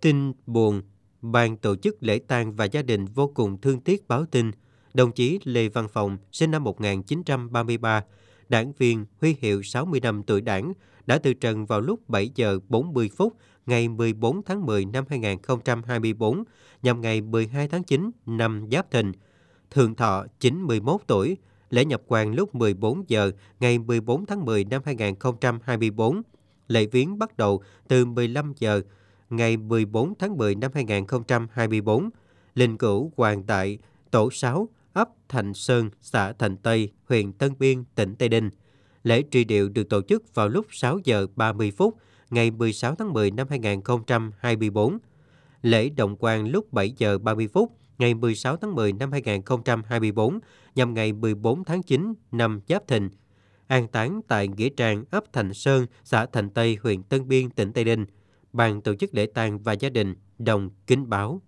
tin buồn, ban tổ chức lễ tang và gia đình vô cùng thương tiếc báo tin, đồng chí Lê Văn Phòng, sinh năm 1933, đảng viên huy hiệu 60 năm tuổi đảng, đã từ trần vào lúc 7 giờ 40 phút ngày 14 tháng 10 năm 2024 nhằm ngày 12 tháng 9 năm Giáp Thìn. thường thọ 91 tuổi, lễ nhập quan lúc 14 giờ ngày 14 tháng 10 năm 2024. Lễ viếng bắt đầu từ 15 giờ, ngày 14 tháng 10 năm 2024, linh cữu hoàng tại tổ 6, ấp Thành Sơn, xã Thành Tây, huyện Tân Biên, tỉnh Tây Ninh. Lễ truy điệu được tổ chức vào lúc 6 giờ 30 phút ngày 16 tháng 10 năm 2024. Lễ động quan lúc 7 giờ 30 phút ngày 16 tháng 10 năm 2024 nhằm ngày 14 tháng 9 năm Giáp Thìn. An táng tại nghĩa trang ấp Thành Sơn, xã Thành Tây, huyện Tân Biên, tỉnh Tây Ninh – ban tổ chức lễ tang và gia đình đồng kính báo